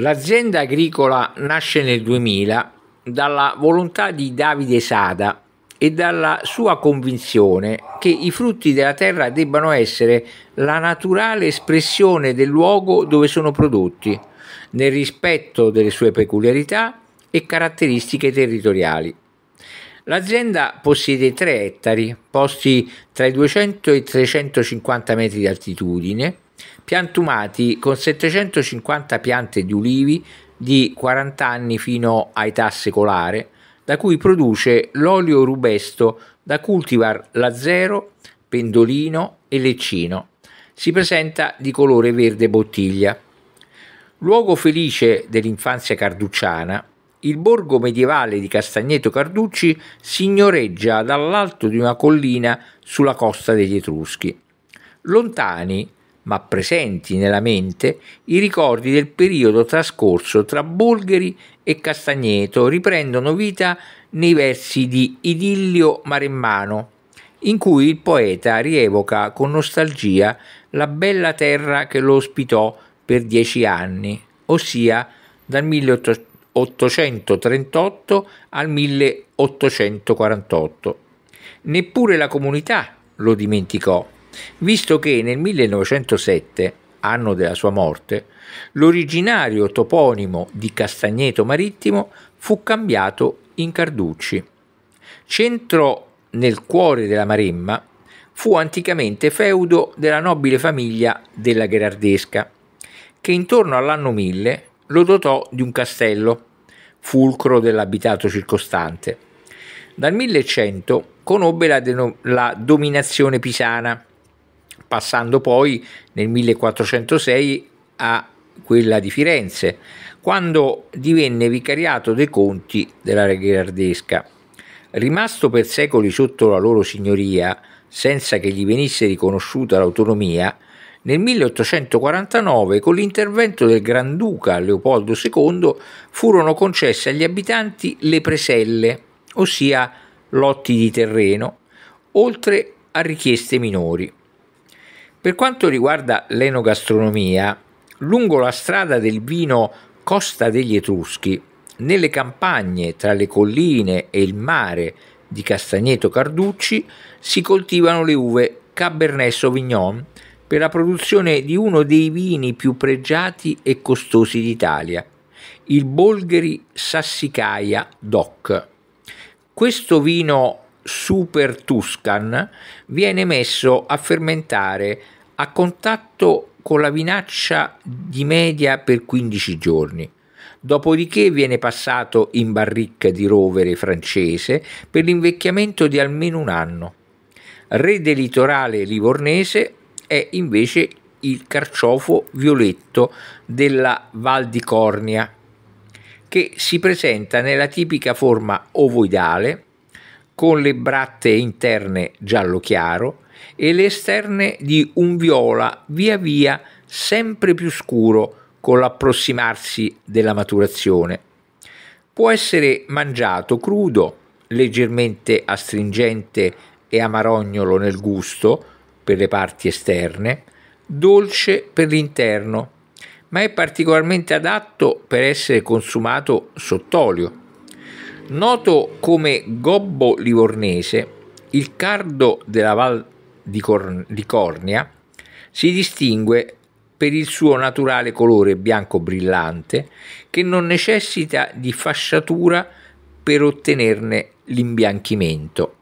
L'azienda agricola nasce nel 2000 dalla volontà di Davide Sada e dalla sua convinzione che i frutti della terra debbano essere la naturale espressione del luogo dove sono prodotti, nel rispetto delle sue peculiarità e caratteristiche territoriali. L'azienda possiede 3 ettari, posti tra i 200 e i 350 metri di altitudine, piantumati con 750 piante di ulivi di 40 anni fino a età secolare, da cui produce l'olio rubesto da cultivar Lazzero, Pendolino e Leccino. Si presenta di colore verde bottiglia. Luogo felice dell'infanzia carducciana, il borgo medievale di Castagneto Carducci signoreggia dall'alto di una collina sulla costa degli Etruschi. Lontani, ma presenti nella mente, i ricordi del periodo trascorso tra Bulgari e Castagneto riprendono vita nei versi di Idillio Maremmano, in cui il poeta rievoca con nostalgia la bella terra che lo ospitò per dieci anni, ossia dal 1838 al 1848. Neppure la comunità lo dimenticò visto che nel 1907, anno della sua morte, l'originario toponimo di Castagneto Marittimo fu cambiato in Carducci. Centro nel cuore della Maremma, fu anticamente feudo della nobile famiglia della Gherardesca, che intorno all'anno 1000 lo dotò di un castello, fulcro dell'abitato circostante. Dal 1100 conobbe la, la dominazione pisana, passando poi nel 1406 a quella di Firenze, quando divenne vicariato dei conti della Gherardesca. Rimasto per secoli sotto la loro signoria, senza che gli venisse riconosciuta l'autonomia, nel 1849, con l'intervento del Granduca Leopoldo II, furono concesse agli abitanti le preselle, ossia lotti di terreno, oltre a richieste minori. Per quanto riguarda l'enogastronomia, lungo la strada del vino Costa degli Etruschi, nelle campagne tra le colline e il mare di Castagneto Carducci, si coltivano le uve Cabernet Sauvignon per la produzione di uno dei vini più pregiati e costosi d'Italia, il Bolgheri Sassicaia DOC. Questo vino Super Tuscan viene messo a fermentare a contatto con la vinaccia di media per 15 giorni. Dopodiché viene passato in barricca di rovere francese per l'invecchiamento di almeno un anno. Re del litorale livornese è invece il carciofo violetto della Val di Cornia, che si presenta nella tipica forma ovoidale con le bratte interne giallo chiaro e le esterne di un viola via via sempre più scuro con l'approssimarsi della maturazione. Può essere mangiato crudo, leggermente astringente e amarognolo nel gusto per le parti esterne, dolce per l'interno, ma è particolarmente adatto per essere consumato sott'olio. Noto come Gobbo Livornese, il cardo della Val di, Corn- di Cornia si distingue per il suo naturale colore bianco brillante che non necessita di fasciatura per ottenerne l'imbianchimento.